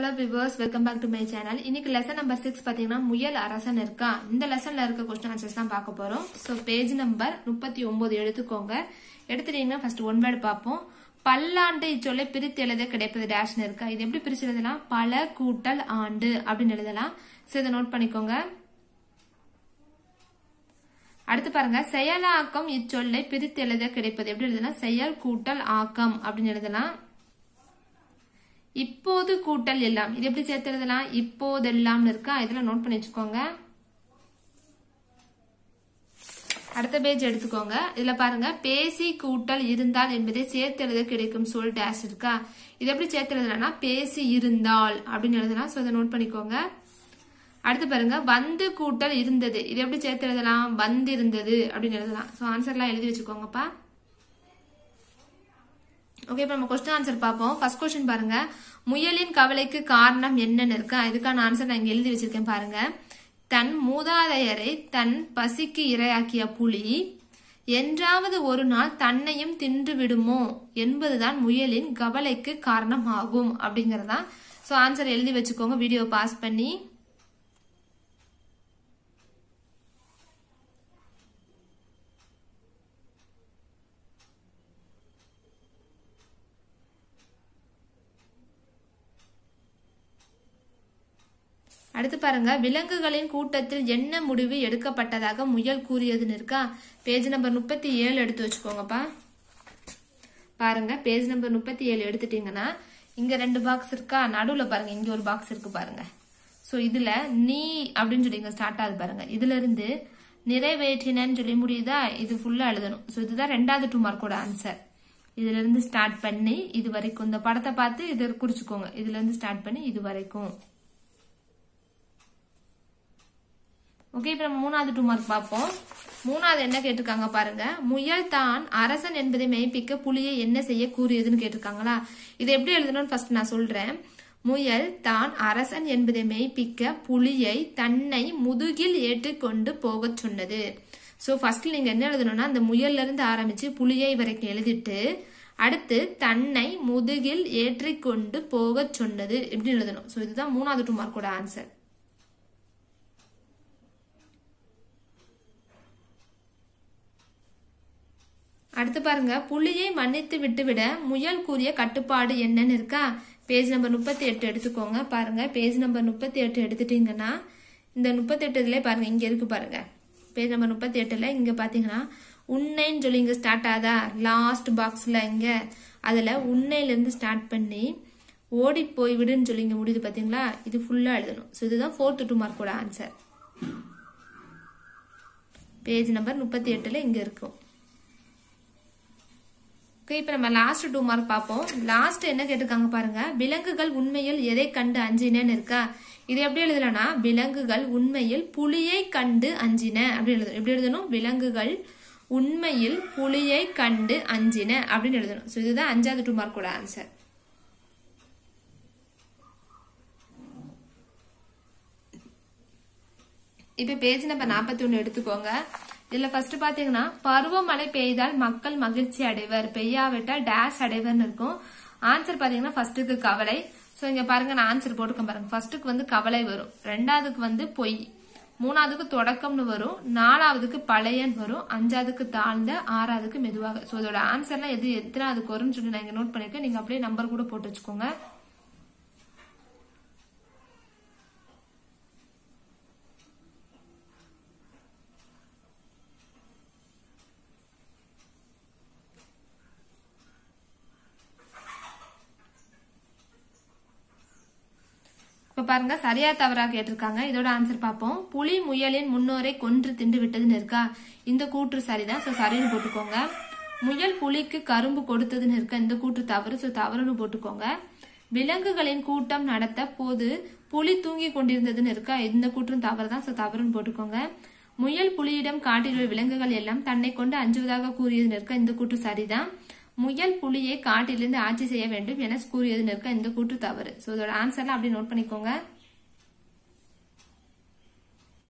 hello viewers welcome back to my channel இன்னைக்கு lesson number six பார்த்தீங்கன்னா முயல் அரசன் இருக்கா இந்த லெசன்ல இருக்க கொஸ்டின் ஆன்சர்ஸ் தான் பார்க்க போறோம் ஸோ பேஜ் நம்பர் முப்பத்தி ஒன்பது எடுத்துக்கோங்க எடுத்துட்டீங்கன்னா ஃபர்ஸ்ட் ஒன் வேர்டு பார்ப்போம் பல்லாண்டு இச்சொல்லை பிரித்து எழுத கிடைப்பது டேஷ்னு இருக்கா இது எப்படி பிரிச்சு எழுதலாம் பல கூட்டல் ஆண்டு அப்படின்னு எழுதலாம் ஸோ இதை நோட் பண்ணிக்கோங்க அடுத்து பாருங்க செயலாக்கம் இச்சொல்லை பிரித்து எழுத கிடைப்பது எப்படி எழுதலாம் செயல் கூட்டல் ஆக்கம் அப்படின்னு எழுதலாம் இப்போது கூட்டல் எல்லாம் இது எப்படி சேர்த்துறதுலாம் இப்போதெல்லாம் இருக்கா இதுல நோட் பண்ணி வச்சுக்கோங்க அடுத்த பேஜ் எடுத்துக்கோங்க இதுல பாருங்க பேசி கூட்டல் இருந்தால் என்பதை சேர்த்தெழுத கிடைக்கும் சொல் டேஷ் இருக்கா இது எப்படி சேர்த்தெழுதுனா பேசி இருந்தால் அப்படின்னு எழுதலாம் ஸோ இதை நோட் பண்ணிக்கோங்க அடுத்து பாருங்க வந்து கூட்டல் இருந்தது இது எப்படி சேர்த்து எழுதலாம் இருந்தது அப்படின்னு எழுதலாம் ஸோ ஆன்சர்லாம் எழுதி வச்சுக்கோங்கப்பா ஓகே இப்போ நம்ம கொஸ்டின் ஆன்சர் பார்ப்போம் ஃபர்ஸ்ட் கொஸ்டின் பாருங்க முயலின் கவலைக்கு காரணம் என்னன்னு இருக்கு அதுக்கான ஆன்சர் நான் இங்கே எழுதி வச்சிருக்கேன் பாருங்க தன் மூதாதையரை தன் பசிக்கு இரையாக்கிய புலி என்றாவது ஒரு நாள் தன்னையும் தின்று விடுமோ என்பதுதான் முயலின் கவலைக்கு காரணமாகும் அப்படிங்கிறதா ஸோ ஆன்சர் எழுதி வச்சுக்கோங்க வீடியோ பாஸ் பண்ணி அடுத்து பாருங்க விலங்குகளின் கூட்டத்தில் என்ன முடிவு எடுக்கப்பட்டதாக முயல் கூறியதுன்னு இருக்கா பேஜ் நம்பர் முப்பத்தி ஏழு எடுத்து வச்சுக்கோங்கப்பா பாருங்க பேஜ் நம்பர் முப்பத்தி ஏழு எடுத்துட்டீங்கன்னா இங்க ரெண்டு பாக்ஸ் இருக்கா நடுவில் பாருங்க இங்க ஒரு பாக்ஸ் இருக்கு பாருங்க ஸோ இதுல நீ அப்படின்னு சொல்லி இங்க ஸ்டார்ட் ஆகுது பாருங்க இதுல இருந்து நிறைவேற்றினன்னு சொல்லி முடியுதா இது ஃபுல்லா எழுதணும் ஸோ இதுதான் ரெண்டாவது டூ மார்க்கோட ஆன்சர் இதுல இருந்து ஸ்டார்ட் பண்ணி இது வரைக்கும் இந்த படத்தை பார்த்து இதை குறிச்சுக்கோங்க இதுல இருந்து ஸ்டார்ட் பண்ணி இது வரைக்கும் ஓகே இப்போ நம்ம மூணாவது டூ மார்க் பார்ப்போம் மூணாவது என்ன கேட்டிருக்காங்க பாருங்க முயல் தான் அரசன் என்பதை மெய்ப்பிக்க புலியை என்ன செய்ய கூறியதுன்னு கேட்டிருக்காங்களா இதை எப்படி எழுதணும்னு ஃபர்ஸ்ட் நான் சொல்றேன் முயல் தான் அரசன் என்பதை மெய்ப்பிக்க புலியை தன்னை முதுகில் ஏற்றுக்கொண்டு போகச் சொன்னது ஸோ ஃபர்ஸ்ட் நீங்க என்ன எழுதணும்னா அந்த முயல்ல இருந்து ஆரம்பிச்சு புலியை வரைக்கும் எழுதிட்டு அடுத்து தன்னை முதுகில் ஏற்றிக்கொண்டு போகச் சொன்னது எப்படி எழுதணும் ஸோ இதுதான் மூணாவது டூ மார்க்கோட ஆன்சர் அடுத்து பாருங்க புலியை மன்னித்து விட்டுவிட முயல் கூறிய கட்டுப்பாடு என்னன்னு இருக்கா பேஜ் நம்பர் முப்பத்தி எட்டு எடுத்துக்கோங்க பாருங்க பேஜ் நம்பர் முப்பத்தி எட்டு எடுத்துட்டீங்கன்னா இந்த முப்பத்தெட்டு இதில் பாருங்க இங்கே இருக்கு பாருங்க பேஜ் நம்பர் முப்பத்தி எட்டில் இங்கே பார்த்தீங்கன்னா உன்னைன்னு சொல்லி இங்கே ஸ்டார்ட் ஆதா லாஸ்ட் பாக்ஸில் இங்கே அதில் உன்னையிலேருந்து ஸ்டார்ட் பண்ணி ஓடி போய் விடுன்னு சொல்லி இங்க முடியுது பார்த்தீங்களா இது ஃபுல்லாக எழுதணும் ஸோ இதுதான் ஃபோர்த்து டூ மார்க்கோட ஆன்சர் பேஜ் நம்பர் முப்பத்தி எட்டில் இங்கே இருக்கும் ஓகே இப்போ நம்ம லாஸ்ட் டூ மார்க் பார்ப்போம் லாஸ்ட் என்ன கேட்டிருக்காங்க பாருங்க விலங்குகள் உண்மையில் எதை கண்டு அஞ்சினேன்னு இருக்கா இது எப்படி எழுதலனா விலங்குகள் உண்மையில் புலியை கண்டு அஞ்சின அப்படி எழுதணும் எப்படி எழுதணும் விலங்குகள் உண்மையில் புலியை கண்டு அஞ்சின அப்படின்னு எழுதணும் ஸோ இதுதான் அஞ்சாவது டூ மார்க்கோட ஆன்சர் இப்ப பேஜ் நம்பர் நாற்பத்தி ஒன்று எடுத்துக்கோங்க இதுல ஃபர்ஸ்ட் பாத்தீங்கன்னா பருவமழை பெய்தால் மக்கள் மகிழ்ச்சி அடைவர் பெய்யாவிட்டால் டேஷ் அடைவர்னு இருக்கும் ஆன்சர் பாத்தீங்கன்னா ஃபர்ஸ்ட்டுக்கு கவலை ஸோ இங்க பாருங்க நான் ஆன்சர் போட்டுக்க பாருங்க ஃபர்ஸ்ட்டுக்கு வந்து கவலை வரும் ரெண்டாவதுக்கு வந்து பொய் மூணாவதுக்கு தொடக்கம்னு வரும் நாலாவதுக்கு பழையன்னு வரும் அஞ்சாவதுக்கு தாழ்ந்த ஆறாவதுக்கு மெதுவாக ஸோ இதோட ஆன்சர்லாம் எது எத்தனாவதுக்கு வரும்னு சொல்லி நான் இங்கே நோட் பண்ணியிருக்கேன் நீங்கள் அப்படியே நம்பர் கூட போட்டு வச்சுக்கோங்க இப்ப பாருங்க சரியா தவறா கேட்டிருக்காங்க இதோட ஆன்சர் பார்ப்போம் புலி முயலின் முன்னோரை கொன்று திண்டு விட்டதுன்னு இருக்கா இந்த கூற்று சரிதான் ஸோ சரின்னு போட்டுக்கோங்க முயல் புலிக்கு கரும்பு கொடுத்ததுன்னு இருக்கா இந்த கூற்று தவறு ஸோ தவறுன்னு போட்டுக்கோங்க விலங்குகளின் கூட்டம் நடத்த போது புலி தூங்கி கொண்டிருந்ததுன்னு இருக்கா இந்த கூற்றும் தவறு தான் ஸோ தவறுன்னு போட்டுக்கோங்க முயல் புலியிடம் காட்டிலுள்ள விலங்குகள் எல்லாம் தன்னை கொண்டு அஞ்சுவதாக கூறியதுன்னு இருக்கா இந்த கூற்று சரிதான் முயல் புலியை காட்டிலிருந்து ஆட்சி செய்ய வேண்டும் என கூறியதுன்னு இருக்க இந்த கூட்டு தவறு ஸோ இதோட ஆன்சர்லாம் அப்படி நோட் பண்ணிக்கோங்க